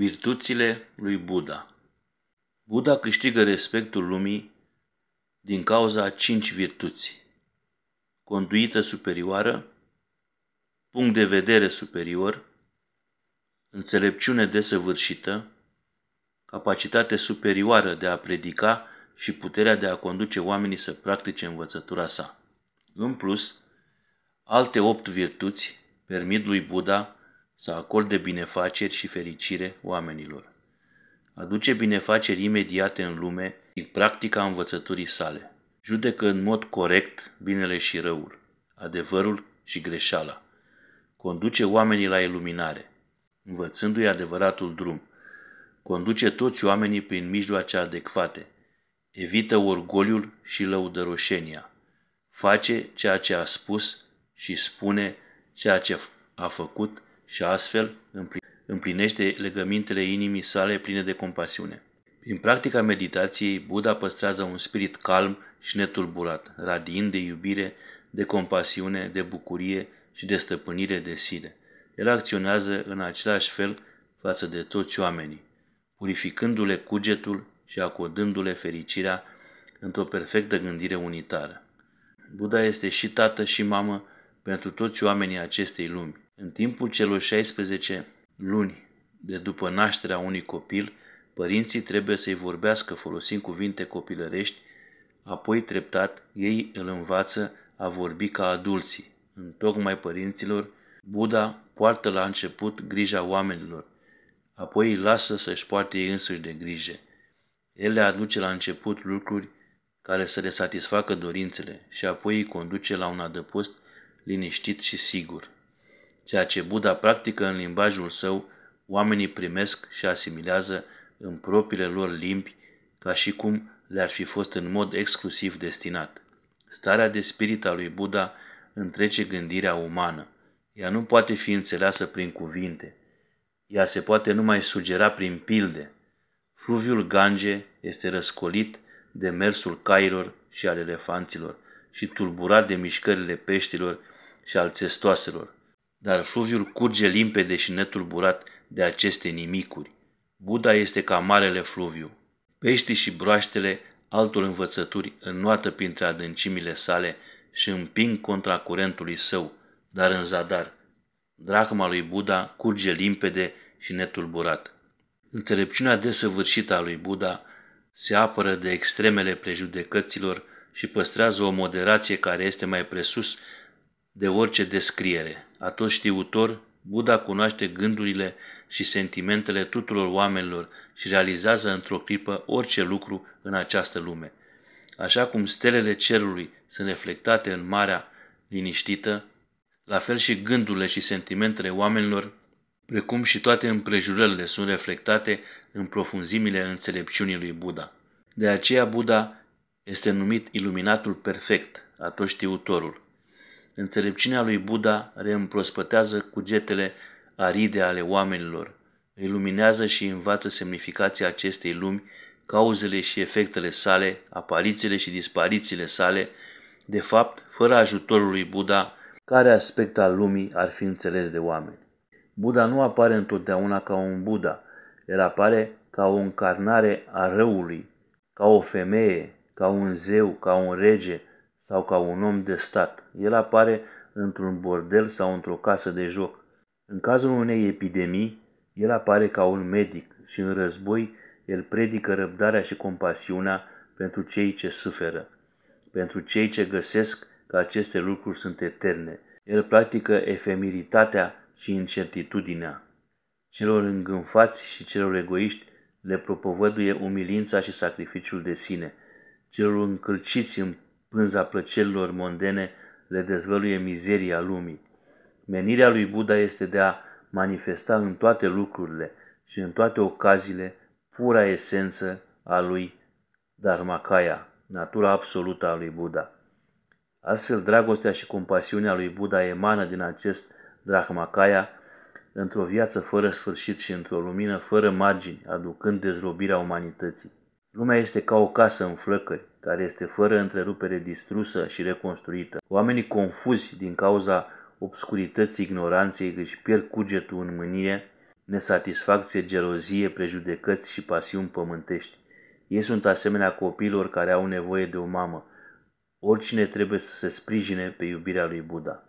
Virtuțile lui Buddha Buddha câștigă respectul lumii din cauza a cinci virtuți. Conduită superioară, punct de vedere superior, înțelepciune desăvârșită, capacitate superioară de a predica și puterea de a conduce oamenii să practice învățătura sa. În plus, alte opt virtuți permit lui Buddha să acorde binefaceri și fericire oamenilor. Aduce binefaceri imediate în lume din practica învățăturii sale. Judecă în mod corect binele și răul, adevărul și greșeala. Conduce oamenii la iluminare, învățându-i adevăratul drum. Conduce toți oamenii prin mijloace adecvate. Evită orgoliul și lăudăroșenia. Face ceea ce a spus și spune ceea ce a făcut și astfel împlinește legămintele inimii sale pline de compasiune. Prin practica meditației, Buddha păstrează un spirit calm și netulburat, radiind de iubire, de compasiune, de bucurie și de stăpânire de sine. El acționează în același fel față de toți oamenii, purificându-le cugetul și acordându-le fericirea într-o perfectă gândire unitară. Buddha este și tată și mamă pentru toți oamenii acestei lumi. În timpul celor 16 luni de după nașterea unui copil, părinții trebuie să-i vorbească folosind cuvinte copilărești, apoi treptat ei îl învață a vorbi ca adulții. În tocmai părinților, Buddha poartă la început grija oamenilor, apoi îi lasă să-și poarte ei însuși de grijă. El le aduce la început lucruri care să le satisfacă dorințele și apoi îi conduce la un adăpost liniștit și sigur ceea ce Buddha practică în limbajul său, oamenii primesc și asimilează în propriile lor limbi, ca și cum le-ar fi fost în mod exclusiv destinat. Starea de spirit a lui Buddha întrece gândirea umană. Ea nu poate fi înțeleasă prin cuvinte. Ea se poate numai sugera prin pilde. Fluviul Gange este răscolit de mersul cailor și al elefanților și tulburat de mișcările peștilor și al țestoaselor dar fluviul curge limpede și netulburat de aceste nimicuri. Buddha este ca marele fluviu. Peștii și broaștele altor învățături înnoată printre adâncimile sale și împing contra curentului său, dar în zadar. Dracma lui Buddha curge limpede și netulburat. Înțelepciunea desăvârșită a lui Buddha se apără de extremele prejudecăților și păstrează o moderație care este mai presus de orice descriere atot știutor, Buddha cunoaște gândurile și sentimentele tuturor oamenilor și realizează într-o clipă orice lucru în această lume. Așa cum stelele cerului sunt reflectate în marea liniștită, la fel și gândurile și sentimentele oamenilor, precum și toate împrejurările, sunt reflectate în profunzimile înțelepciunii lui Buddha. De aceea Buddha este numit iluminatul perfect, atoștiutorul. Înțelepciunea lui Buddha reîmprospătează cugetele aride ale oamenilor, iluminează și învață semnificația acestei lumi, cauzele și efectele sale, aparițiile și disparițiile sale, de fapt, fără ajutorul lui Buddha, care aspect al lumii ar fi înțeles de oameni. Buddha nu apare întotdeauna ca un Buddha, el apare ca o încarnare a răului, ca o femeie, ca un zeu, ca un rege, sau ca un om de stat. El apare într-un bordel sau într-o casă de joc. În cazul unei epidemii, el apare ca un medic și în război el predică răbdarea și compasiunea pentru cei ce suferă, pentru cei ce găsesc că aceste lucruri sunt eterne. El practică efemeritatea și incertitudinea. Celor îngânfați și celor egoiști le propovăduie umilința și sacrificiul de sine. Celor încălciți în pânza plăcerilor mondene le dezvăluie mizeria lumii. Menirea lui Buddha este de a manifesta în toate lucrurile și în toate ocaziile pura esență a lui Dharmakaya, natura absolută a lui Buddha. Astfel, dragostea și compasiunea lui Buddha emană din acest Dharmakaya într-o viață fără sfârșit și într-o lumină fără margini, aducând dezrobirea umanității. Lumea este ca o casă în flăcări, care este fără întrerupere distrusă și reconstruită. Oamenii confuzi din cauza obscurității ignoranței își pierd cugetul în mânie, nesatisfacție, gelozie, prejudecăți și pasiuni pământești. Ei sunt asemenea copiilor care au nevoie de o mamă. Oricine trebuie să se sprijine pe iubirea lui Buddha.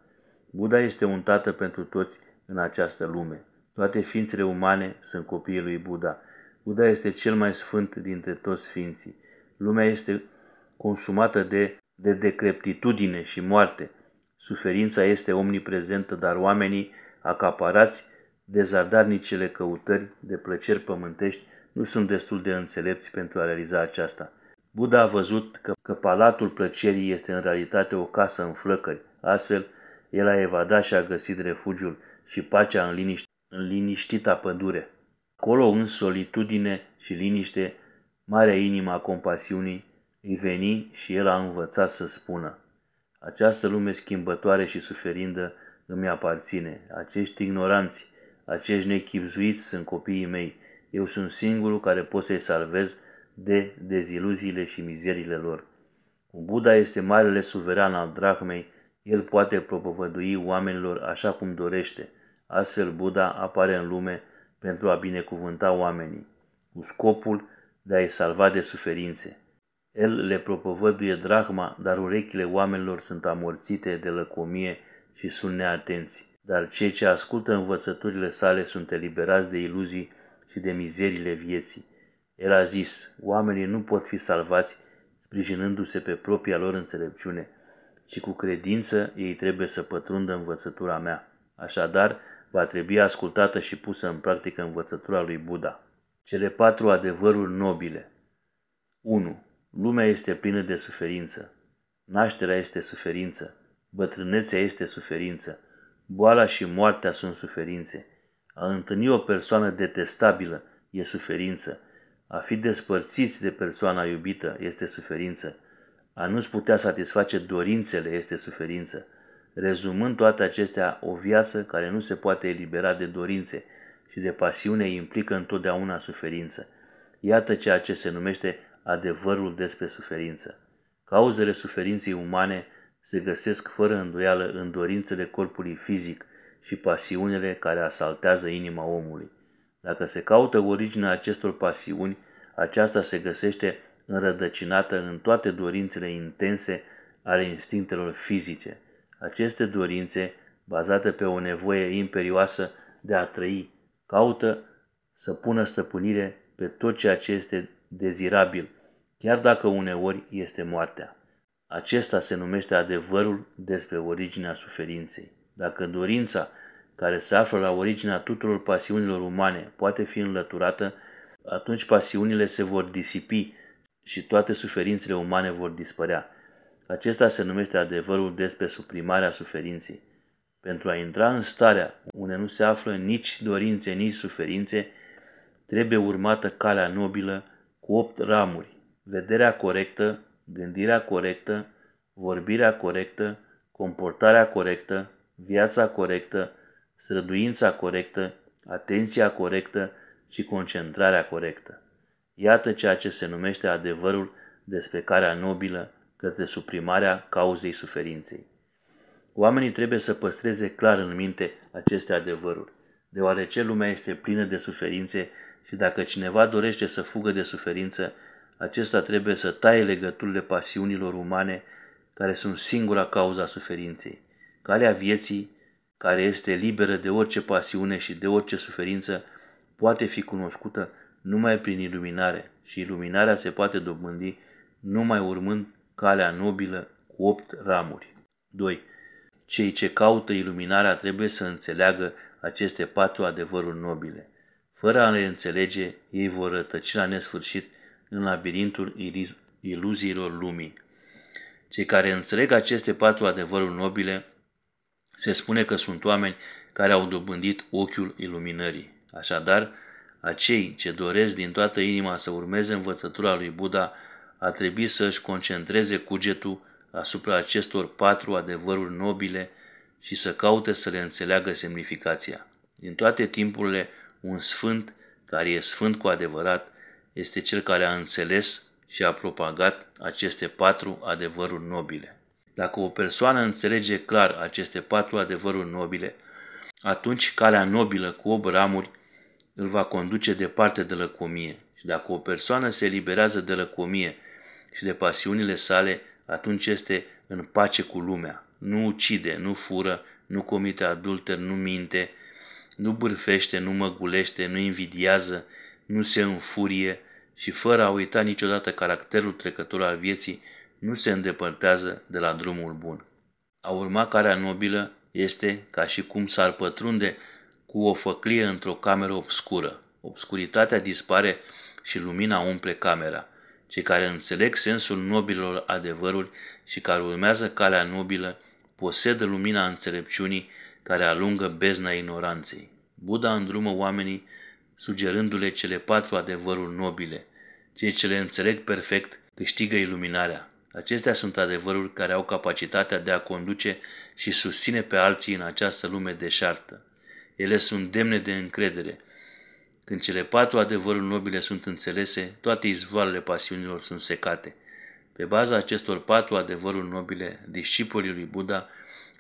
Buddha este un tată pentru toți în această lume. Toate ființele umane sunt copiii lui Buddha Buddha este cel mai sfânt dintre toți sfinții. Lumea este consumată de, de decreptitudine și moarte. Suferința este omniprezentă, dar oamenii acaparați de zadarnicele căutări de plăceri pământești nu sunt destul de înțelepți pentru a realiza aceasta. Buddha a văzut că, că palatul plăcerii este în realitate o casă în flăcări. Astfel, el a evadat și a găsit refugiul și pacea în, liniș- în liniștita pădure. Acolo în solitudine și liniște, marea inima compasiunii îi veni și el a învățat să spună Această lume schimbătoare și suferindă îmi aparține. Acești ignoranți, acești nechipzuiți sunt copiii mei. Eu sunt singurul care pot să-i salvez de deziluziile și mizerile lor. Cum Buddha este marele suveran al drahmei, el poate propovădui oamenilor așa cum dorește. Astfel Buddha apare în lume pentru a binecuvânta oamenii, cu scopul de a-i salva de suferințe. El le propovăduie drahma, dar urechile oamenilor sunt amorțite de lăcomie și sunt neatenți. Dar cei ce ascultă învățăturile sale sunt eliberați de iluzii și de mizerile vieții. El a zis, oamenii nu pot fi salvați sprijinându-se pe propria lor înțelepciune, ci cu credință ei trebuie să pătrundă învățătura mea. Așadar, va trebui ascultată și pusă în practică învățătura lui Buddha. Cele patru adevăruri nobile. 1. Lumea este plină de suferință. Nașterea este suferință. Bătrânețea este suferință. Boala și moartea sunt suferințe. A întâlni o persoană detestabilă e suferință. A fi despărțiți de persoana iubită este suferință. A nu-ți putea satisface dorințele este suferință. Rezumând toate acestea, o viață care nu se poate elibera de dorințe și de pasiune implică întotdeauna suferință. Iată ceea ce se numește adevărul despre suferință. Cauzele suferinței umane se găsesc fără îndoială în dorințele corpului fizic și pasiunile care asaltează inima omului. Dacă se caută originea acestor pasiuni, aceasta se găsește înrădăcinată în toate dorințele intense ale instinctelor fizice. Aceste dorințe, bazate pe o nevoie imperioasă de a trăi, caută să pună stăpânire pe tot ceea ce este dezirabil, chiar dacă uneori este moartea. Acesta se numește adevărul despre originea suferinței. Dacă dorința care se află la originea tuturor pasiunilor umane poate fi înlăturată, atunci pasiunile se vor disipi și toate suferințele umane vor dispărea. Acesta se numește adevărul despre suprimarea suferinței. Pentru a intra în starea unde nu se află nici dorințe, nici suferințe, trebuie urmată calea nobilă cu opt ramuri. Vederea corectă, gândirea corectă, vorbirea corectă, comportarea corectă, viața corectă, străduința corectă, atenția corectă și concentrarea corectă. Iată ceea ce se numește adevărul despre calea nobilă către suprimarea cauzei suferinței. Oamenii trebuie să păstreze clar în minte aceste adevăruri, deoarece lumea este plină de suferințe și dacă cineva dorește să fugă de suferință, acesta trebuie să taie legăturile pasiunilor umane care sunt singura cauza suferinței. Calea vieții, care este liberă de orice pasiune și de orice suferință, poate fi cunoscută numai prin iluminare și iluminarea se poate dobândi numai urmând calea nobilă cu opt ramuri. 2. Cei ce caută iluminarea trebuie să înțeleagă aceste patru adevăruri nobile. Fără a le înțelege, ei vor rătăci la nesfârșit în labirintul iluziilor lumii. Cei care înțeleg aceste patru adevăruri nobile se spune că sunt oameni care au dobândit ochiul iluminării. Așadar, acei ce doresc din toată inima să urmeze învățătura lui Buddha a trebui să își concentreze cugetul asupra acestor patru adevăruri nobile și să caute să le înțeleagă semnificația. Din toate timpurile, un sfânt care e sfânt cu adevărat este cel care a înțeles și a propagat aceste patru adevăruri nobile. Dacă o persoană înțelege clar aceste patru adevăruri nobile, atunci calea nobilă cu 8 ramuri îl va conduce departe de lăcomie. Și dacă o persoană se eliberează de lăcomie și de pasiunile sale, atunci este în pace cu lumea. Nu ucide, nu fură, nu comite adulter, nu minte, nu bârfește, nu măgulește, nu invidiază, nu se înfurie și fără a uita niciodată caracterul trecător al vieții, nu se îndepărtează de la drumul bun. A urma carea nobilă este ca și cum s-ar pătrunde cu o făclie într-o cameră obscură. Obscuritatea dispare și lumina umple camera cei care înțeleg sensul nobilor adevăruri și care urmează calea nobilă, posedă lumina înțelepciunii care alungă bezna ignoranței. Buddha îndrumă oamenii sugerându-le cele patru adevăruri nobile. Cei ce le înțeleg perfect câștigă iluminarea. Acestea sunt adevăruri care au capacitatea de a conduce și susține pe alții în această lume deșartă. Ele sunt demne de încredere – când cele patru adevăruri nobile sunt înțelese, toate izvoarele pasiunilor sunt secate. Pe baza acestor patru adevăruri nobile, discipolii lui Buddha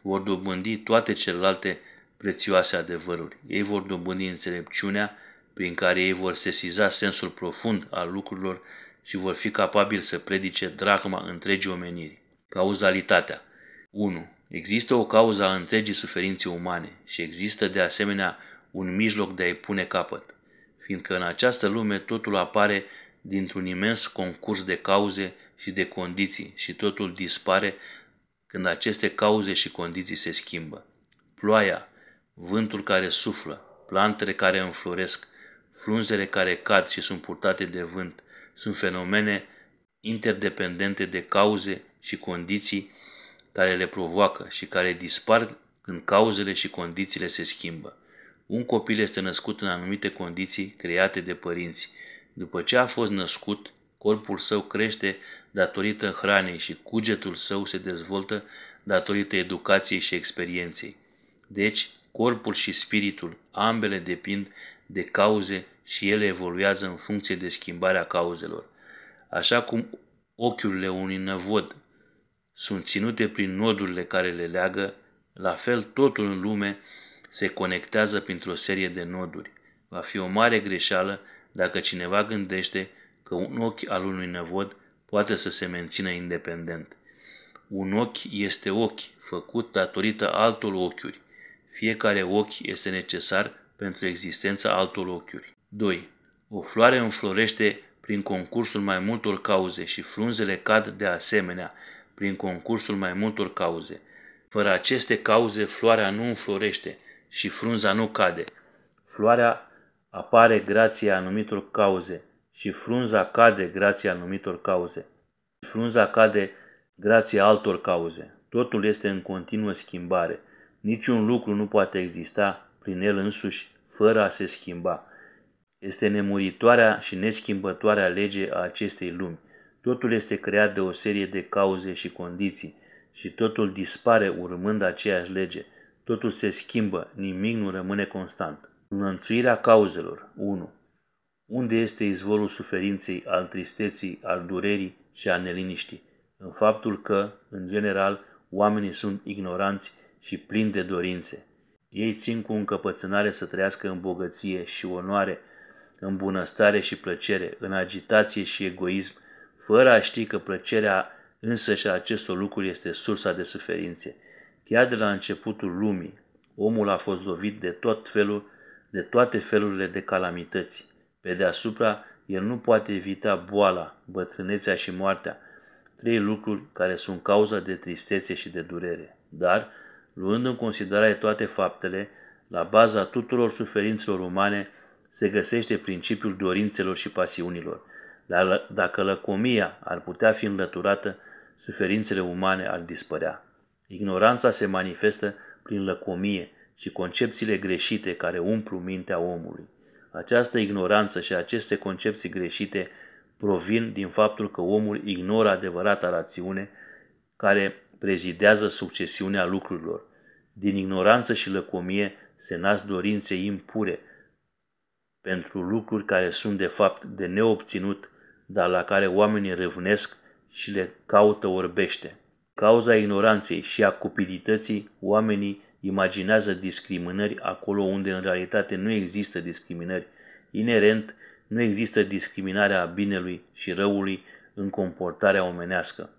vor dobândi toate celelalte prețioase adevăruri. Ei vor dobândi înțelepciunea prin care ei vor sesiza sensul profund al lucrurilor și vor fi capabili să predice dracma întregii omeniri. Cauzalitatea 1. Există o cauză a întregii suferințe umane și există de asemenea un mijloc de a-i pune capăt fiindcă în această lume totul apare dintr-un imens concurs de cauze și de condiții și totul dispare când aceste cauze și condiții se schimbă. Ploaia, vântul care suflă, plantele care înfloresc, frunzele care cad și sunt purtate de vânt, sunt fenomene interdependente de cauze și condiții care le provoacă și care dispar când cauzele și condițiile se schimbă. Un copil este născut în anumite condiții create de părinți. După ce a fost născut, corpul său crește datorită hranei și cugetul său se dezvoltă datorită educației și experienței. Deci, corpul și spiritul, ambele depind de cauze și ele evoluează în funcție de schimbarea cauzelor. Așa cum ochiurile unui năvod sunt ținute prin nodurile care le leagă, la fel totul în lume se conectează printr-o serie de noduri. Va fi o mare greșeală dacă cineva gândește că un ochi al unui nevod poate să se mențină independent. Un ochi este ochi, făcut datorită altor ochiuri. Fiecare ochi este necesar pentru existența altor ochiuri. 2. O floare înflorește prin concursul mai multor cauze și frunzele cad de asemenea prin concursul mai multor cauze. Fără aceste cauze, floarea nu înflorește, și frunza nu cade. Floarea apare grația anumitor cauze și frunza cade grația anumitor cauze. Frunza cade grația altor cauze. Totul este în continuă schimbare. Niciun lucru nu poate exista prin el însuși fără a se schimba. Este nemuritoarea și neschimbătoarea lege a acestei lumi. Totul este creat de o serie de cauze și condiții și totul dispare urmând aceeași lege. Totul se schimbă, nimic nu rămâne constant. Înlănțuirea cauzelor 1. Unde este izvorul suferinței, al tristeții, al durerii și al neliniștii? În faptul că, în general, oamenii sunt ignoranți și plini de dorințe. Ei țin cu încăpățânare să trăiască în bogăție și onoare, în bunăstare și plăcere, în agitație și egoism, fără a ști că plăcerea și a acestor lucruri este sursa de suferințe. Chiar de la începutul lumii, omul a fost lovit de tot felul, de toate felurile de calamități. Pe deasupra, el nu poate evita boala, bătrânețea și moartea, trei lucruri care sunt cauza de tristețe și de durere. Dar, luând în considerare toate faptele, la baza tuturor suferințelor umane se găsește principiul dorințelor și pasiunilor. Dar dacă lăcomia ar putea fi înlăturată, suferințele umane ar dispărea. Ignoranța se manifestă prin lăcomie și concepțiile greșite care umplu mintea omului. Această ignoranță și aceste concepții greșite provin din faptul că omul ignoră adevărata rațiune care prezidează succesiunea lucrurilor. Din ignoranță și lăcomie se nasc dorințe impure pentru lucruri care sunt de fapt de neobținut, dar la care oamenii răvnesc și le caută orbește cauza ignoranței și a cupidității, oamenii imaginează discriminări acolo unde în realitate nu există discriminări. Inerent, nu există discriminarea binelui și răului în comportarea omenească.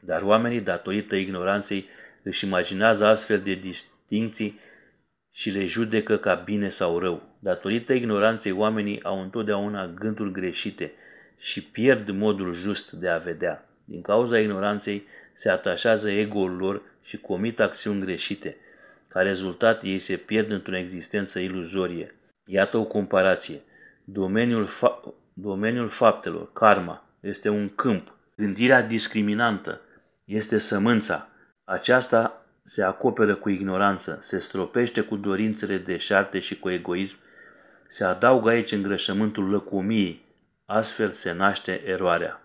Dar oamenii, datorită ignoranței, își imaginează astfel de distinții și le judecă ca bine sau rău. Datorită ignoranței, oamenii au întotdeauna gânduri greșite și pierd modul just de a vedea. Din cauza ignoranței, se atașează ego-ul lor și comit acțiuni greșite. Ca rezultat, ei se pierd într-o existență iluzorie. Iată o comparație. Domeniul, fa- domeniul faptelor, karma, este un câmp. Gândirea discriminantă este sămânța. Aceasta se acoperă cu ignoranță, se stropește cu dorințele deșarte și cu egoism, se adaugă aici îngrășământul lăcomiei, astfel se naște eroarea.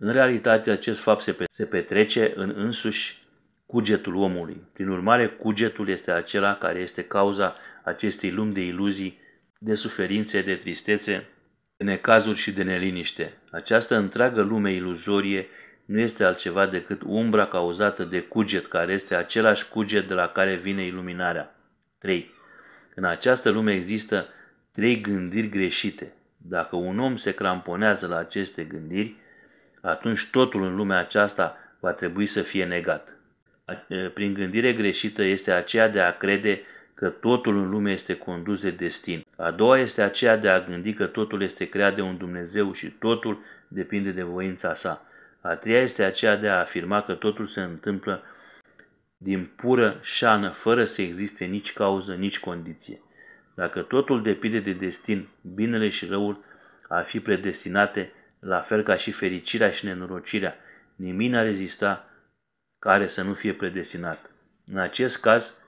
În realitate, acest fapt se, pe, se petrece în însuși cugetul omului. Prin urmare, cugetul este acela care este cauza acestei lumi de iluzii, de suferințe, de tristețe, de necazuri și de neliniște. Această întreagă lume iluzorie nu este altceva decât umbra cauzată de cuget, care este același cuget de la care vine iluminarea. 3. În această lume există trei gândiri greșite. Dacă un om se cramponează la aceste gândiri, atunci totul în lumea aceasta va trebui să fie negat. Prin gândire greșită este aceea de a crede că totul în lume este condus de destin. A doua este aceea de a gândi că totul este creat de un Dumnezeu și totul depinde de voința sa. A treia este aceea de a afirma că totul se întâmplă din pură șană, fără să existe nici cauză, nici condiție. Dacă totul depinde de destin, binele și răul ar fi predestinate la fel ca și fericirea și nenorocirea. Nimic n-a rezista care să nu fie predestinat. În acest caz,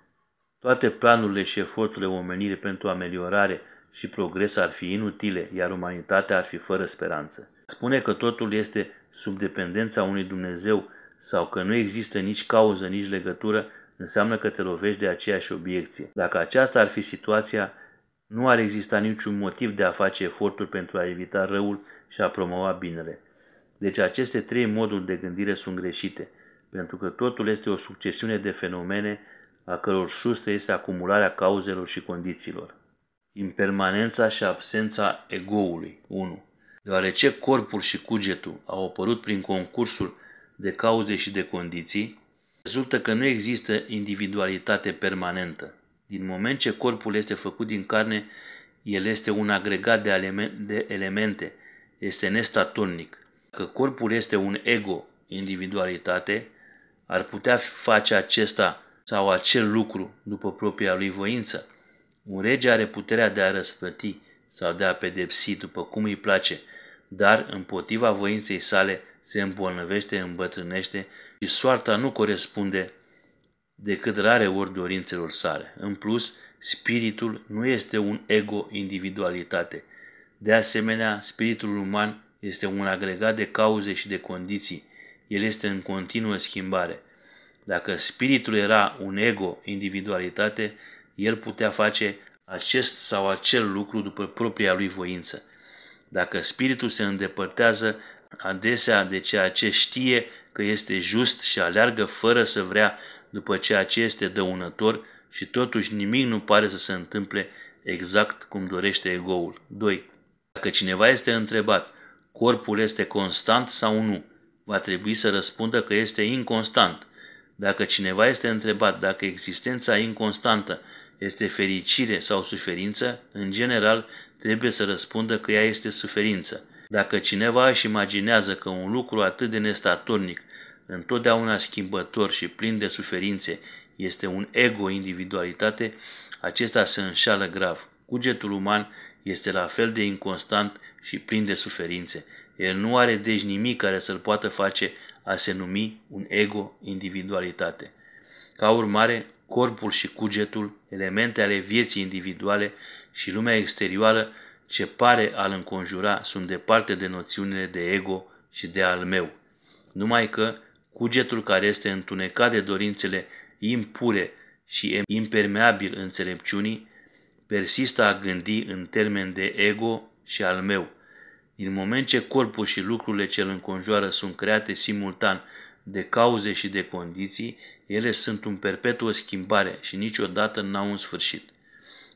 toate planurile și eforturile omenire pentru ameliorare și progres ar fi inutile, iar umanitatea ar fi fără speranță. Spune că totul este sub dependența unui Dumnezeu sau că nu există nici cauză, nici legătură, înseamnă că te lovești de aceeași obiecție. Dacă aceasta ar fi situația, nu ar exista niciun motiv de a face eforturi pentru a evita răul și a promova binele. Deci aceste trei moduri de gândire sunt greșite, pentru că totul este o succesiune de fenomene a căror sustă este acumularea cauzelor și condițiilor. Impermanența și absența egoului 1. Deoarece corpul și cugetul au apărut prin concursul de cauze și de condiții, rezultă că nu există individualitate permanentă. Din moment ce corpul este făcut din carne, el este un agregat de, elemente este nestatornic. Că corpul este un ego, individualitate, ar putea face acesta sau acel lucru după propria lui voință. Un rege are puterea de a răsplăti sau de a pedepsi după cum îi place, dar împotriva voinței sale se îmbolnăvește, îmbătrânește și soarta nu corespunde decât rare ori dorințelor sale. În plus, spiritul nu este un ego individualitate, de asemenea, spiritul uman este un agregat de cauze și de condiții. El este în continuă schimbare. Dacă spiritul era un ego, individualitate, el putea face acest sau acel lucru după propria lui voință. Dacă spiritul se îndepărtează adesea de ceea ce știe că este just și aleargă fără să vrea după ceea ce este dăunător și totuși nimic nu pare să se întâmple exact cum dorește egoul. 2. Dacă cineva este întrebat, corpul este constant sau nu, va trebui să răspundă că este inconstant. Dacă cineva este întrebat dacă existența inconstantă este fericire sau suferință, în general trebuie să răspundă că ea este suferință. Dacă cineva își imaginează că un lucru atât de nestatornic, întotdeauna schimbător și plin de suferințe este un ego-individualitate, acesta se înșală grav. Cugetul uman este la fel de inconstant și plin de suferințe. El nu are deci nimic care să-l poată face a se numi un ego individualitate. Ca urmare, corpul și cugetul, elemente ale vieții individuale și lumea exterioară ce pare al înconjura sunt departe de noțiunile de ego și de al meu. Numai că cugetul care este întunecat de dorințele impure și impermeabil înțelepciunii persistă a gândi în termen de ego și al meu. Din moment ce corpul și lucrurile ce îl înconjoară sunt create simultan de cauze și de condiții, ele sunt în perpetuă schimbare și niciodată n-au un sfârșit.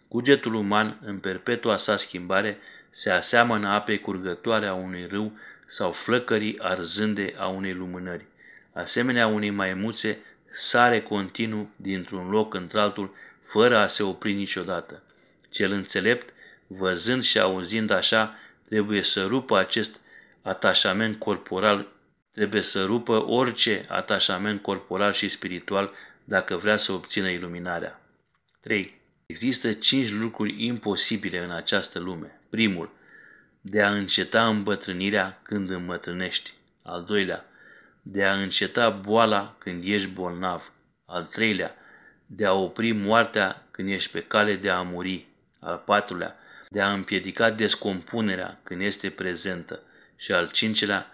Cugetul uman, în perpetua sa schimbare, se aseamănă apei curgătoare a unui râu sau flăcării arzânde a unei lumânări. Asemenea unei maimuțe, sare continuu dintr-un loc într-altul, fără a se opri niciodată. Cel înțelept, văzând și auzind așa, trebuie să rupă acest atașament corporal, trebuie să rupă orice atașament corporal și spiritual dacă vrea să obțină iluminarea. 3. Există cinci lucruri imposibile în această lume. Primul, de a înceta îmbătrânirea când îmbătrânești. Al doilea, de a înceta boala când ești bolnav. Al treilea, de a opri moartea când ești pe cale de a muri al patrulea, de a împiedica descompunerea când este prezentă și al cincilea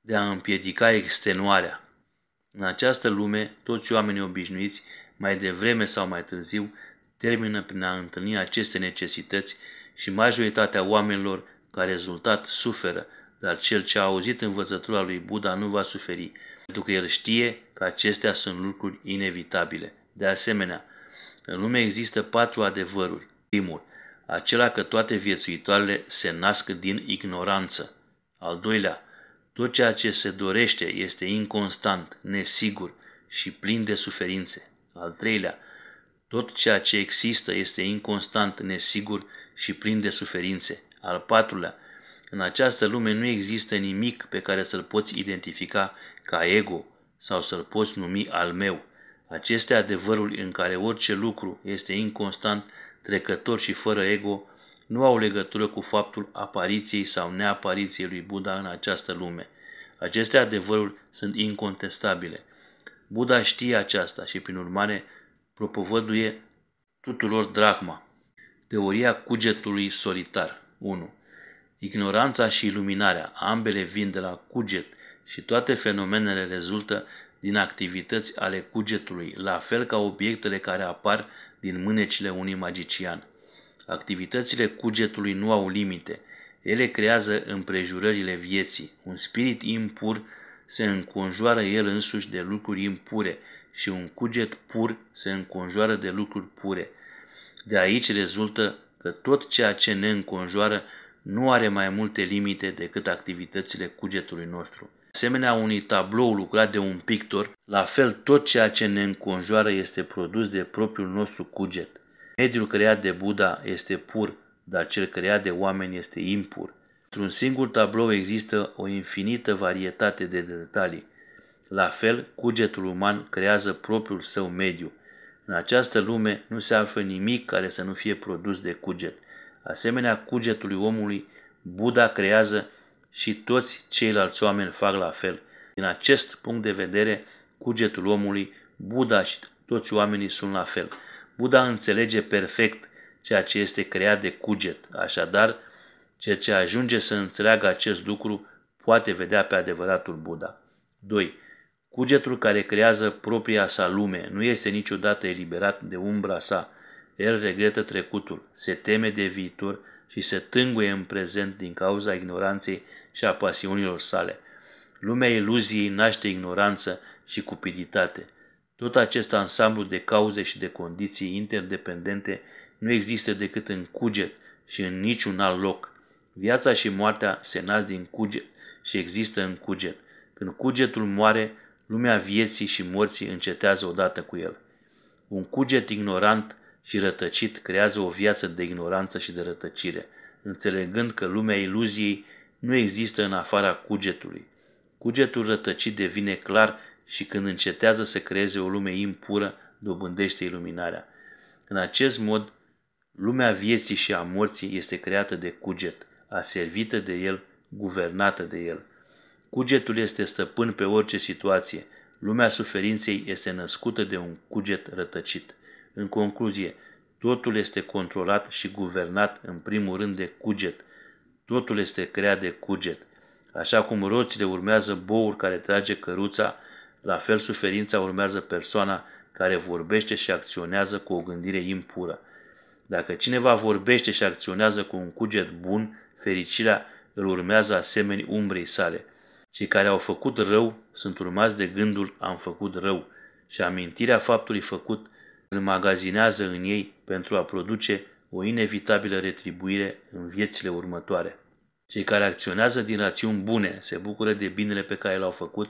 de a împiedica extenuarea. În această lume, toți oamenii obișnuiți, mai devreme sau mai târziu, termină prin a întâlni aceste necesități și majoritatea oamenilor ca rezultat suferă, dar cel ce a auzit învățătura lui Buddha nu va suferi, pentru că el știe că acestea sunt lucruri inevitabile. De asemenea, în lume există patru adevăruri, Primul, acela că toate viețuitoarele se nasc din ignoranță. Al doilea, tot ceea ce se dorește este inconstant, nesigur și plin de suferințe. Al treilea, tot ceea ce există este inconstant, nesigur și plin de suferințe. Al patrulea, în această lume nu există nimic pe care să-l poți identifica ca ego sau să-l poți numi al meu. Acesta adevărul în care orice lucru este inconstant, trecător și fără ego, nu au legătură cu faptul apariției sau neapariției lui Buddha în această lume. Aceste adevăruri sunt incontestabile. Buddha știe aceasta și, prin urmare, propovăduie tuturor drahma. Teoria cugetului solitar 1. Ignoranța și iluminarea, ambele vin de la cuget și toate fenomenele rezultă din activități ale cugetului, la fel ca obiectele care apar din mânecile unui magician. Activitățile cugetului nu au limite. Ele creează împrejurările vieții. Un spirit impur se înconjoară el însuși de lucruri impure și un cuget pur se înconjoară de lucruri pure. De aici rezultă că tot ceea ce ne înconjoară nu are mai multe limite decât activitățile cugetului nostru asemenea unui tablou lucrat de un pictor, la fel tot ceea ce ne înconjoară este produs de propriul nostru cuget. Mediul creat de Buddha este pur, dar cel creat de oameni este impur. Într-un singur tablou există o infinită varietate de detalii. La fel, cugetul uman creează propriul său mediu. În această lume nu se află nimic care să nu fie produs de cuget. Asemenea cugetului omului, Buddha creează și toți ceilalți oameni fac la fel. Din acest punct de vedere, cugetul omului, Buddha și toți oamenii sunt la fel. Buddha înțelege perfect ceea ce este creat de cuget, așadar, ceea ce ajunge să înțeleagă acest lucru poate vedea pe adevăratul Buddha. 2. Cugetul care creează propria sa lume nu este niciodată eliberat de umbra sa. El regretă trecutul, se teme de viitor și se tânguie în prezent din cauza ignoranței și a pasiunilor sale. Lumea iluziei naște ignoranță și cupiditate. Tot acest ansamblu de cauze și de condiții interdependente nu există decât în cuget și în niciun alt loc. Viața și moartea se nasc din cuget și există în cuget. Când cugetul moare, lumea vieții și morții încetează odată cu el. Un cuget ignorant și rătăcit creează o viață de ignoranță și de rătăcire, înțelegând că lumea iluziei nu există în afara cugetului. Cugetul rătăcit devine clar și când încetează să creeze o lume impură, dobândește iluminarea. În acest mod, lumea vieții și a morții este creată de cuget, aservită de el, guvernată de el. Cugetul este stăpân pe orice situație. Lumea suferinței este născută de un cuget rătăcit. În concluzie, totul este controlat și guvernat în primul rând de cuget – Totul este creat de cuget. Așa cum roțile urmează boul care trage căruța, la fel suferința urmează persoana care vorbește și acționează cu o gândire impură. Dacă cineva vorbește și acționează cu un cuget bun, fericirea îl urmează asemeni umbrei sale. Cei care au făcut rău sunt urmați de gândul am făcut rău și amintirea faptului făcut îl magazinează în ei pentru a produce o inevitabilă retribuire în viețile următoare. Cei care acționează din rațiuni bune se bucură de binele pe care l-au făcut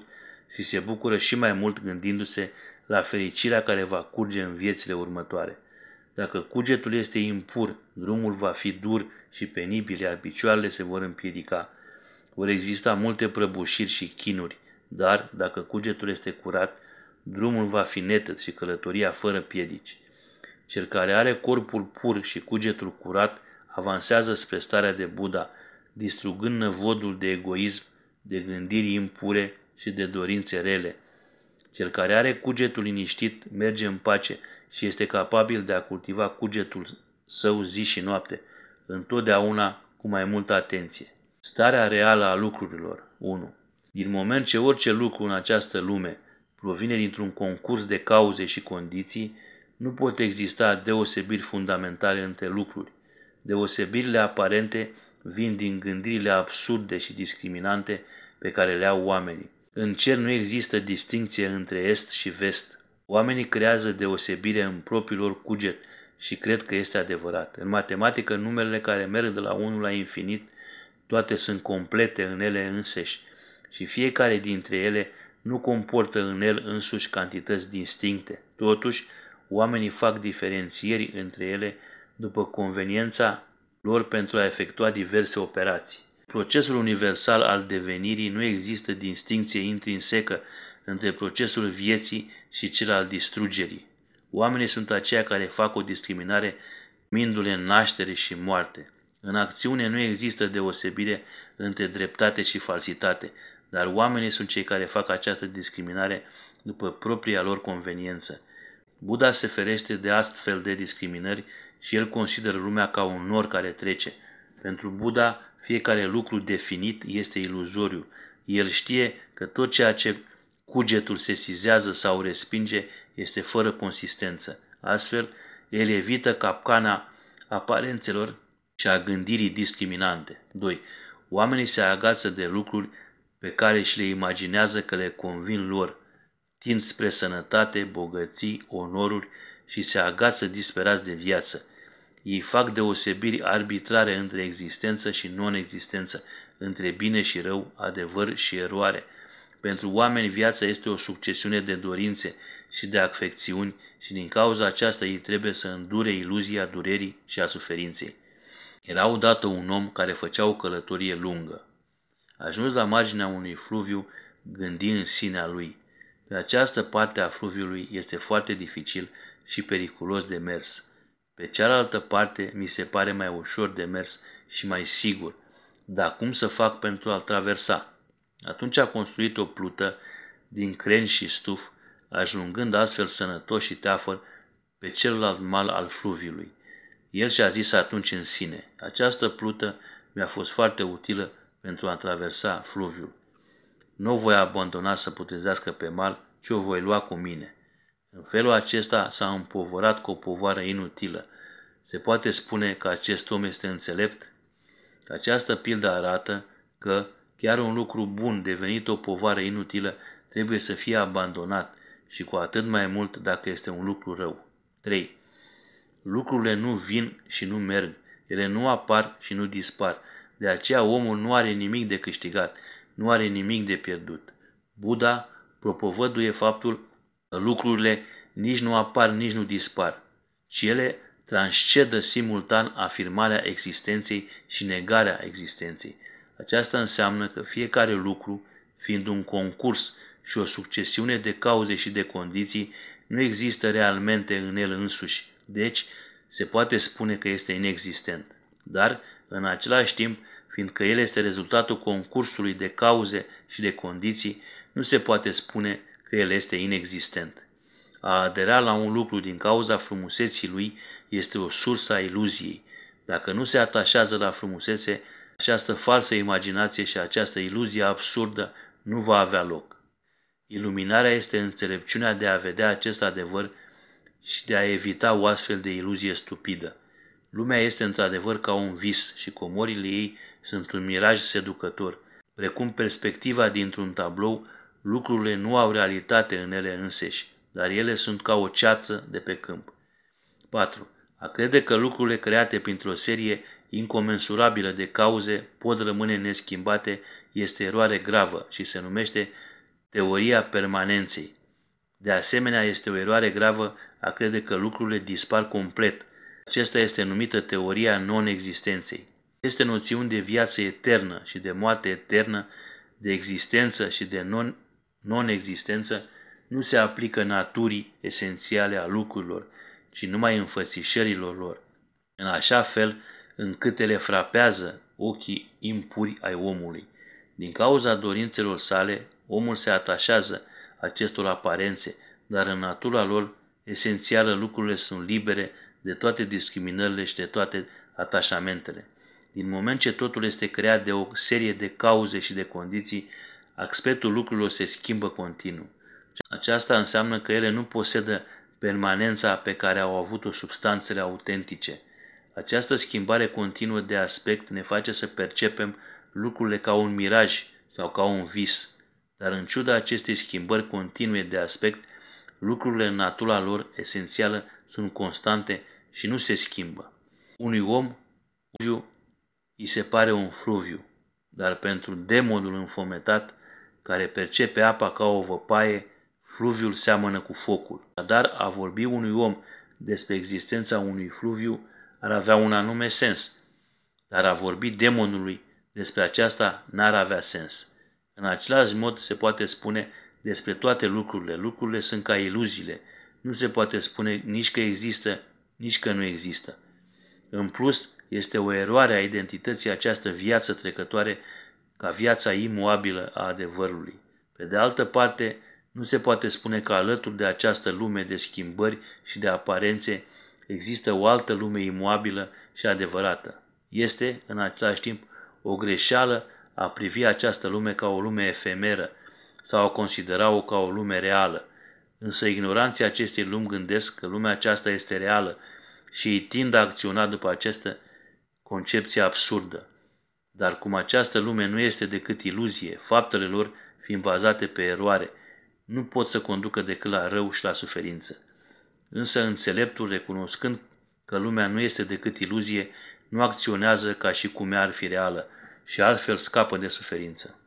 și se bucură și mai mult gândindu-se la fericirea care va curge în viețile următoare. Dacă cugetul este impur, drumul va fi dur și penibil, iar picioarele se vor împiedica. Vor exista multe prăbușiri și chinuri, dar dacă cugetul este curat, drumul va fi neted și călătoria fără piedici. Cel care are corpul pur și cugetul curat avansează spre starea de Buddha, distrugând năvodul de egoism, de gândiri impure și de dorințe rele. Cel care are cugetul liniștit merge în pace și este capabil de a cultiva cugetul său zi și noapte, întotdeauna cu mai multă atenție. Starea reală a lucrurilor 1. Din moment ce orice lucru în această lume provine dintr-un concurs de cauze și condiții, nu pot exista deosebiri fundamentale între lucruri. Deosebirile aparente vin din gândirile absurde și discriminante pe care le au oamenii. În cer nu există distinție între est și vest. Oamenii creează deosebire în lor cuget și cred că este adevărat. În matematică, numerele care merg de la 1 la infinit, toate sunt complete în ele înseși și fiecare dintre ele nu comportă în el însuși cantități distincte. Totuși, oamenii fac diferențieri între ele după conveniența lor pentru a efectua diverse operații. Procesul universal al devenirii nu există distinție intrinsecă între procesul vieții și cel al distrugerii. Oamenii sunt aceia care fac o discriminare mindu-le în naștere și moarte. În acțiune nu există deosebire între dreptate și falsitate, dar oamenii sunt cei care fac această discriminare după propria lor conveniență. Buddha se ferește de astfel de discriminări și el consideră lumea ca un nor care trece. Pentru Buddha, fiecare lucru definit este iluzoriu. El știe că tot ceea ce cugetul se sizează sau respinge este fără consistență. Astfel, el evită capcana aparențelor și a gândirii discriminante. 2. Oamenii se agață de lucruri pe care și le imaginează că le convin lor, tind spre sănătate, bogății, onoruri și se agață disperați de viață. Ei fac deosebiri arbitrare între existență și non-existență, între bine și rău, adevăr și eroare. Pentru oameni viața este o succesiune de dorințe și de afecțiuni și din cauza aceasta ei trebuie să îndure iluzia durerii și a suferinței. Era odată un om care făcea o călătorie lungă. Ajuns la marginea unui fluviu, gândi în sinea lui – pe această parte a fluviului este foarte dificil și periculos de mers. Pe cealaltă parte mi se pare mai ușor de mers și mai sigur. Dar cum să fac pentru a-l traversa? Atunci a construit o plută din creni și stuf, ajungând astfel sănătos și teafăr pe celălalt mal al fluviului. El și-a zis atunci în sine, această plută mi-a fost foarte utilă pentru a traversa fluviul nu o voi abandona să putrezească pe mal, ci o voi lua cu mine. În felul acesta s-a împovărat cu o povară inutilă. Se poate spune că acest om este înțelept? Această pildă arată că chiar un lucru bun devenit o povară inutilă trebuie să fie abandonat și cu atât mai mult dacă este un lucru rău. 3. Lucrurile nu vin și nu merg, ele nu apar și nu dispar, de aceea omul nu are nimic de câștigat, nu are nimic de pierdut. Buddha propovăduie faptul că lucrurile nici nu apar, nici nu dispar, ci ele transcedă simultan afirmarea existenței și negarea existenței. Aceasta înseamnă că fiecare lucru, fiind un concurs și o succesiune de cauze și de condiții, nu există realmente în el însuși, deci se poate spune că este inexistent. Dar, în același timp, fiindcă el este rezultatul concursului de cauze și de condiții, nu se poate spune că el este inexistent. A adera la un lucru din cauza frumuseții lui este o sursă a iluziei. Dacă nu se atașează la frumusețe, această falsă imaginație și această iluzie absurdă nu va avea loc. Iluminarea este înțelepciunea de a vedea acest adevăr și de a evita o astfel de iluzie stupidă. Lumea este într-adevăr ca un vis și comorile ei sunt un miraj seducător. Precum perspectiva dintr-un tablou, lucrurile nu au realitate în ele înseși, dar ele sunt ca o ceață de pe câmp. 4. A crede că lucrurile create printr-o serie incomensurabilă de cauze pot rămâne neschimbate este eroare gravă și se numește teoria permanenței. De asemenea, este o eroare gravă a crede că lucrurile dispar complet. Acesta este numită teoria non-existenței aceste noțiuni de viață eternă și de moarte eternă, de existență și de non, non-existență, nu se aplică naturii esențiale a lucrurilor, ci numai înfățișărilor lor, în așa fel încât ele frapează ochii impuri ai omului. Din cauza dorințelor sale, omul se atașează acestor aparențe, dar în natura lor esențială lucrurile sunt libere de toate discriminările și de toate atașamentele. Din moment ce totul este creat de o serie de cauze și de condiții, aspectul lucrurilor se schimbă continuu. Aceasta înseamnă că ele nu posedă permanența pe care au avut-o substanțele autentice. Această schimbare continuă de aspect ne face să percepem lucrurile ca un miraj sau ca un vis, dar în ciuda acestei schimbări continue de aspect, lucrurile în natura lor esențială sunt constante și nu se schimbă. Unui om, îi se pare un fluviu, dar pentru demonul înfometat care percepe apa ca o văpaie, fluviul seamănă cu focul. Dar a vorbi unui om despre existența unui fluviu ar avea un anume sens, dar a vorbi demonului despre aceasta n-ar avea sens. În același mod se poate spune despre toate lucrurile. Lucrurile sunt ca iluziile. Nu se poate spune nici că există, nici că nu există. În plus, este o eroare a identității această viață trecătoare ca viața imuabilă a adevărului. Pe de altă parte, nu se poate spune că alături de această lume de schimbări și de aparențe există o altă lume imuabilă și adevărată. Este, în același timp, o greșeală a privi această lume ca o lume efemeră sau a considera-o ca o lume reală. Însă ignoranții acestei lumi gândesc că lumea aceasta este reală și tind a acționa după această concepție absurdă. Dar cum această lume nu este decât iluzie, faptele lor fiind bazate pe eroare, nu pot să conducă decât la rău și la suferință. Însă înțeleptul, recunoscând că lumea nu este decât iluzie, nu acționează ca și cum ea ar fi reală și altfel scapă de suferință.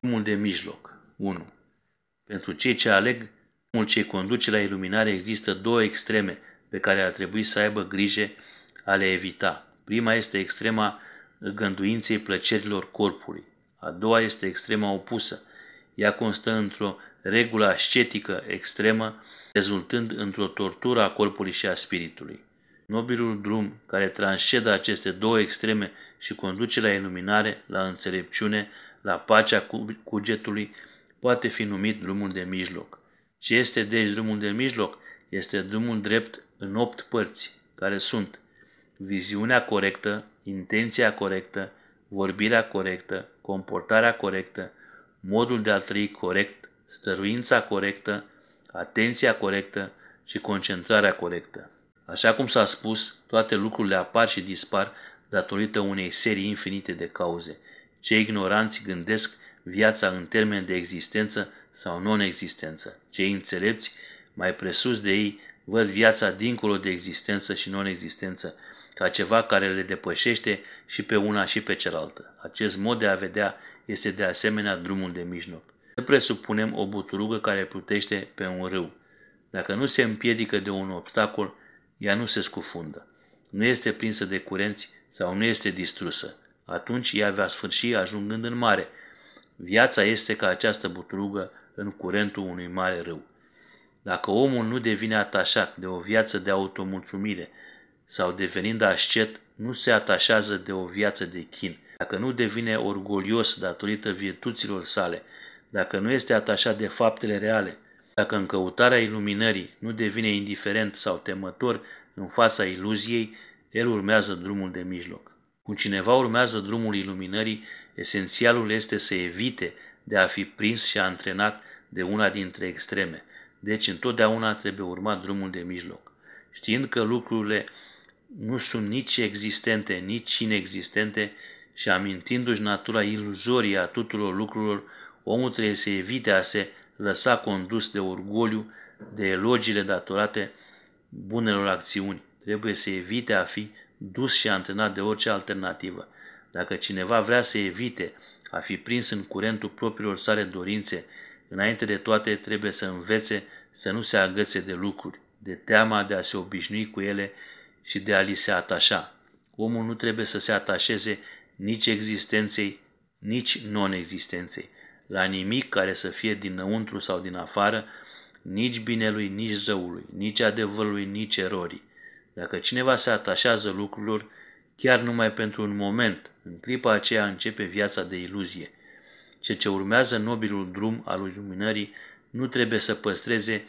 Drumul de mijloc 1. Pentru cei ce aleg drumul ce conduce la iluminare există două extreme – pe care ar trebui să aibă grijă a le evita. Prima este extrema gânduinței plăcerilor corpului. A doua este extrema opusă. Ea constă într-o regulă ascetică extremă, rezultând într-o tortură a corpului și a spiritului. Nobilul drum care transcedă aceste două extreme și conduce la iluminare, la înțelepciune, la pacea cugetului, poate fi numit drumul de mijloc. Ce este deci drumul de mijloc? Este drumul drept în opt părți, care sunt viziunea corectă, intenția corectă, vorbirea corectă, comportarea corectă, modul de a trăi corect, stăruința corectă, atenția corectă și concentrarea corectă. Așa cum s-a spus, toate lucrurile apar și dispar datorită unei serii infinite de cauze. Cei ignoranți gândesc viața în termen de existență sau non-existență. Cei înțelepți, mai presus de ei, Văd viața dincolo de existență și non-existență, ca ceva care le depășește și pe una și pe cealaltă. Acest mod de a vedea este de asemenea drumul de mijloc. Să presupunem o buturugă care plutește pe un râu. Dacă nu se împiedică de un obstacol, ea nu se scufundă. Nu este prinsă de curenți sau nu este distrusă. Atunci ea va sfârși ajungând în mare. Viața este ca această buturugă în curentul unui mare râu. Dacă omul nu devine atașat de o viață de automulțumire sau devenind ascet, nu se atașează de o viață de chin, dacă nu devine orgolios datorită virtuților sale, dacă nu este atașat de faptele reale, dacă în căutarea iluminării nu devine indiferent sau temător în fața iluziei, el urmează drumul de mijloc. Când cineva urmează drumul iluminării, esențialul este să evite de a fi prins și antrenat de una dintre extreme – deci întotdeauna trebuie urmat drumul de mijloc, știind că lucrurile nu sunt nici existente, nici inexistente și amintindu-și natura iluzorie a tuturor lucrurilor, omul trebuie să evite a se lăsa condus de orgoliu, de elogiile datorate bunelor acțiuni. Trebuie să evite a fi dus și antrenat de orice alternativă. Dacă cineva vrea să evite a fi prins în curentul propriilor sale dorințe Înainte de toate, trebuie să învețe să nu se agățe de lucruri, de teama de a se obișnui cu ele și de a li se atașa. Omul nu trebuie să se atașeze nici existenței, nici non-existenței, la nimic care să fie dinăuntru sau din afară, nici binelui, nici zăului, nici adevărului, nici erorii. Dacă cineva se atașează lucrurilor, chiar numai pentru un moment, în clipa aceea începe viața de iluzie – ce ce urmează nobilul drum al iluminării nu trebuie să păstreze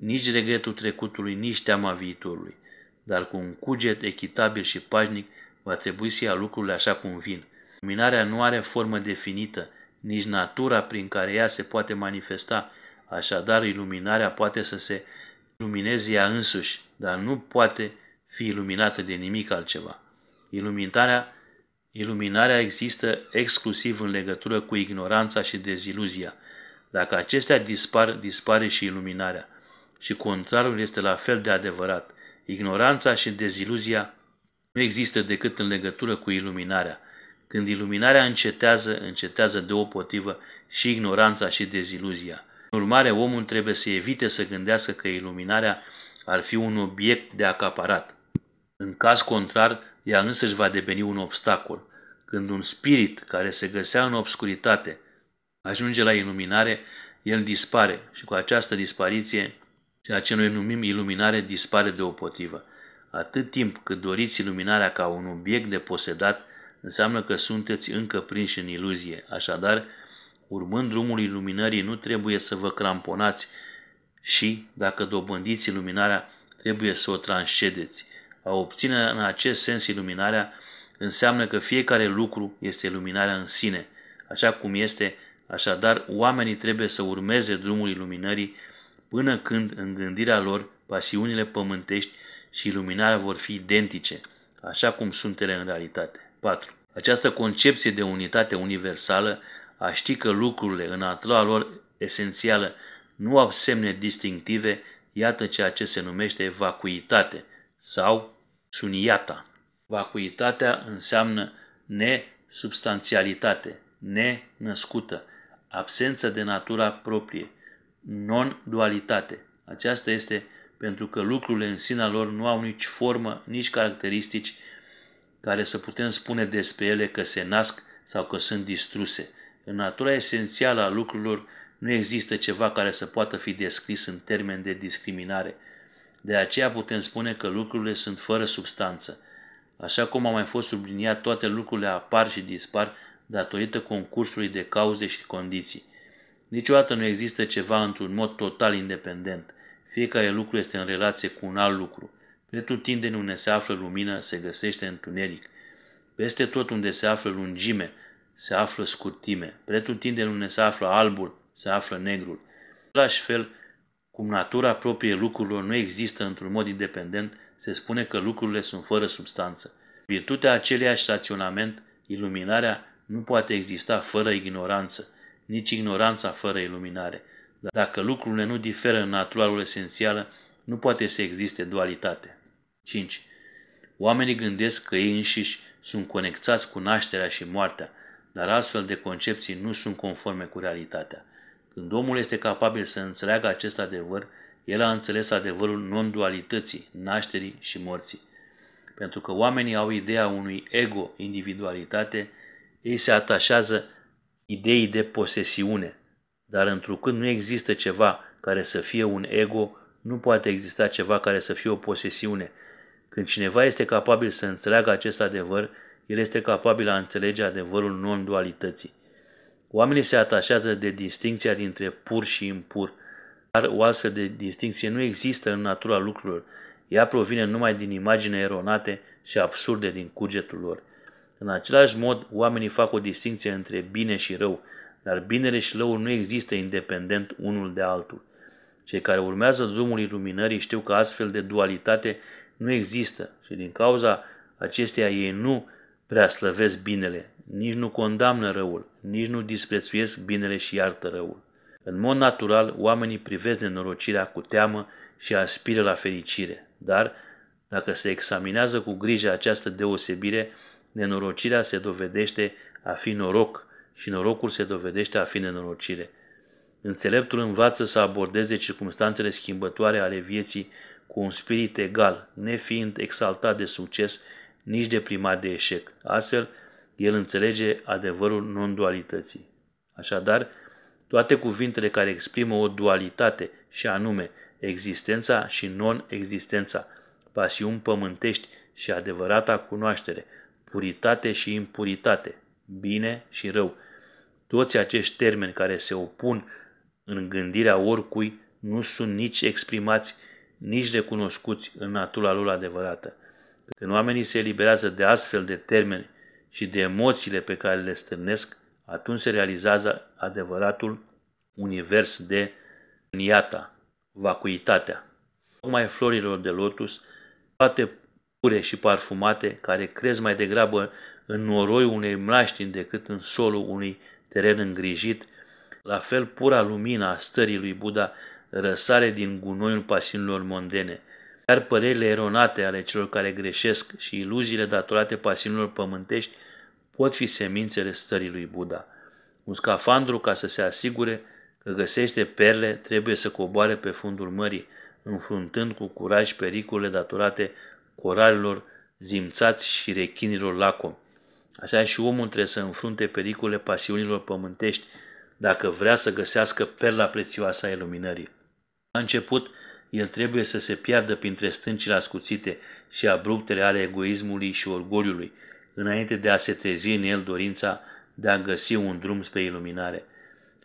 nici regretul trecutului, nici teama viitorului, dar cu un cuget echitabil și pașnic va trebui să ia lucrurile așa cum vin. Luminarea nu are formă definită, nici natura prin care ea se poate manifesta, așadar iluminarea poate să se lumineze ea însuși, dar nu poate fi iluminată de nimic altceva. Iluminarea Iluminarea există exclusiv în legătură cu ignoranța și deziluzia. Dacă acestea dispar, dispare și iluminarea. Și contrarul este la fel de adevărat. Ignoranța și deziluzia nu există decât în legătură cu iluminarea. Când iluminarea încetează, încetează deopotrivă și ignoranța și deziluzia. În urmare, omul trebuie să evite să gândească că iluminarea ar fi un obiect de acaparat. În caz contrar, ea însăși va deveni un obstacol, când un spirit care se găsea în obscuritate ajunge la iluminare, el dispare și cu această dispariție, ceea ce noi numim iluminare dispare deopotrivă. Atât timp cât doriți iluminarea ca un obiect de posedat, înseamnă că sunteți încă prinși în iluzie. Așadar, urmând drumul iluminării, nu trebuie să vă cramponați și, dacă dobândiți iluminarea, trebuie să o transcedeți. A obține în acest sens iluminarea înseamnă că fiecare lucru este iluminarea în sine, așa cum este, așadar oamenii trebuie să urmeze drumul iluminării până când în gândirea lor pasiunile pământești și iluminarea vor fi identice, așa cum sunt ele în realitate. 4. Această concepție de unitate universală a ști că lucrurile în natura lor esențială nu au semne distinctive, iată ceea ce se numește vacuitate, sau suniata Vacuitatea înseamnă nesubstanțialitate, nenăscută, absență de natura proprie, non-dualitate. Aceasta este pentru că lucrurile în sine lor nu au nici formă, nici caracteristici care să putem spune despre ele că se nasc sau că sunt distruse. În natura esențială a lucrurilor nu există ceva care să poată fi descris în termeni de discriminare – de aceea putem spune că lucrurile sunt fără substanță. Așa cum au mai fost subliniat, toate lucrurile apar și dispar datorită concursului de cauze și condiții. Niciodată nu există ceva într-un mod total independent. Fiecare lucru este în relație cu un alt lucru. Pretutindeni unde se află lumină, se găsește întuneric. Peste tot unde se află lungime, se află scurtime. Pretutindeni unde se află albul, se află negrul. În același fel, cum natura proprie lucrurilor nu există într-un mod independent, se spune că lucrurile sunt fără substanță. Virtutea aceleiași raționament, iluminarea, nu poate exista fără ignoranță, nici ignoranța fără iluminare. Dacă lucrurile nu diferă în natura lor esențială, nu poate să existe dualitate. 5. Oamenii gândesc că ei înșiși sunt conectați cu nașterea și moartea, dar astfel de concepții nu sunt conforme cu realitatea. Când omul este capabil să înțeleagă acest adevăr, el a înțeles adevărul non-dualității, nașterii și morții. Pentru că oamenii au ideea unui ego, individualitate, ei se atașează ideii de posesiune, dar întrucât nu există ceva care să fie un ego, nu poate exista ceva care să fie o posesiune. Când cineva este capabil să înțeleagă acest adevăr, el este capabil a înțelege adevărul non-dualității. Oamenii se atașează de distinția dintre pur și impur, dar o astfel de distinție nu există în natura lucrurilor. Ea provine numai din imagine eronate și absurde din cugetul lor. În același mod, oamenii fac o distinție între bine și rău, dar binele și răul nu există independent unul de altul. Cei care urmează drumul iluminării știu că astfel de dualitate nu există și din cauza acesteia ei nu prea slăvesc binele, nici nu condamnă răul, nici nu disprețuiesc binele și iartă răul. În mod natural, oamenii privesc nenorocirea cu teamă și aspiră la fericire, dar, dacă se examinează cu grijă această deosebire, nenorocirea se dovedește a fi noroc și norocul se dovedește a fi nenorocire. Înțeleptul învață să abordeze circumstanțele schimbătoare ale vieții cu un spirit egal, nefiind exaltat de succes, nici deprimat de eșec. Astfel, el înțelege adevărul non-dualității. Așadar, toate cuvintele care exprimă o dualitate, și anume existența și non-existența, pasiuni pământești și adevărata cunoaștere, puritate și impuritate, bine și rău, toți acești termeni care se opun în gândirea oricui nu sunt nici exprimați, nici recunoscuți în natura lor adevărată. Când oamenii se eliberează de astfel de termeni și de emoțiile pe care le stârnesc, atunci se realizează adevăratul univers de niata, vacuitatea. Tocmai florilor de lotus, toate pure și parfumate, care crez mai degrabă în noroi unei mlaștini decât în solul unui teren îngrijit, la fel pura lumina stării lui Buddha răsare din gunoiul pasiunilor mondene – iar părerile eronate ale celor care greșesc și iluziile datorate pasiunilor pământești pot fi semințele stării lui Buddha. Un scafandru ca să se asigure că găsește perle trebuie să coboare pe fundul mării, înfruntând cu curaj pericolele datorate coralilor zimțați și rechinilor lacom. Așa și omul trebuie să înfrunte pericole pasiunilor pământești, dacă vrea să găsească perla prețioasă a iluminării. La început, el trebuie să se piardă printre stâncile ascuțite și abruptele ale egoismului și orgoliului, înainte de a se trezi în el dorința de a găsi un drum spre iluminare.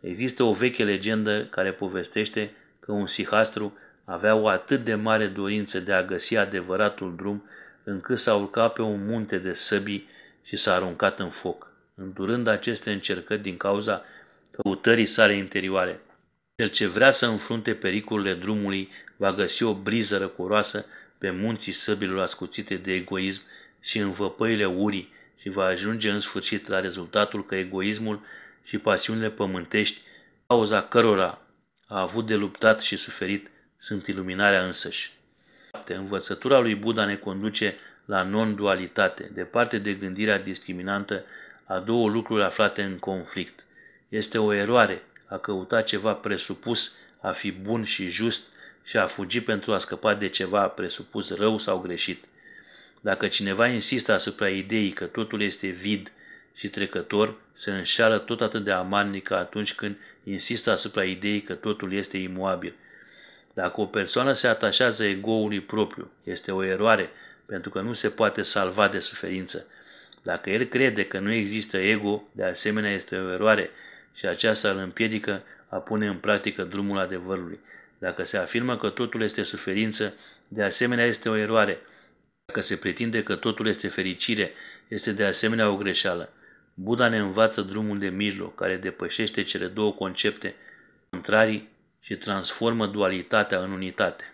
Există o veche legendă care povestește că un sihastru avea o atât de mare dorință de a găsi adevăratul drum, încât s-a urcat pe un munte de săbii și s-a aruncat în foc, îndurând aceste încercări din cauza căutării sale interioare. Cel ce vrea să înfrunte pericolele drumului va găsi o briză răcuroasă pe munții săbilor ascuțite de egoism și în văpăile urii și va ajunge în sfârșit la rezultatul că egoismul și pasiunile pământești, cauza cărora a avut de luptat și suferit, sunt iluminarea însăși. Învățătura lui Buddha ne conduce la non-dualitate, departe de gândirea discriminantă a două lucruri aflate în conflict. Este o eroare a căuta ceva presupus a fi bun și just și a fugi pentru a scăpa de ceva presupus rău sau greșit. Dacă cineva insistă asupra ideii că totul este vid și trecător, se înșală tot atât de amarnică ca atunci când insistă asupra ideii că totul este imuabil. Dacă o persoană se atașează egoului propriu, este o eroare, pentru că nu se poate salva de suferință. Dacă el crede că nu există ego, de asemenea este o eroare, și aceasta îl împiedică a pune în practică drumul adevărului. Dacă se afirmă că totul este suferință, de asemenea este o eroare. Dacă se pretinde că totul este fericire, este de asemenea o greșeală. Buddha ne învață drumul de mijloc, care depășește cele două concepte contrarii și transformă dualitatea în unitate.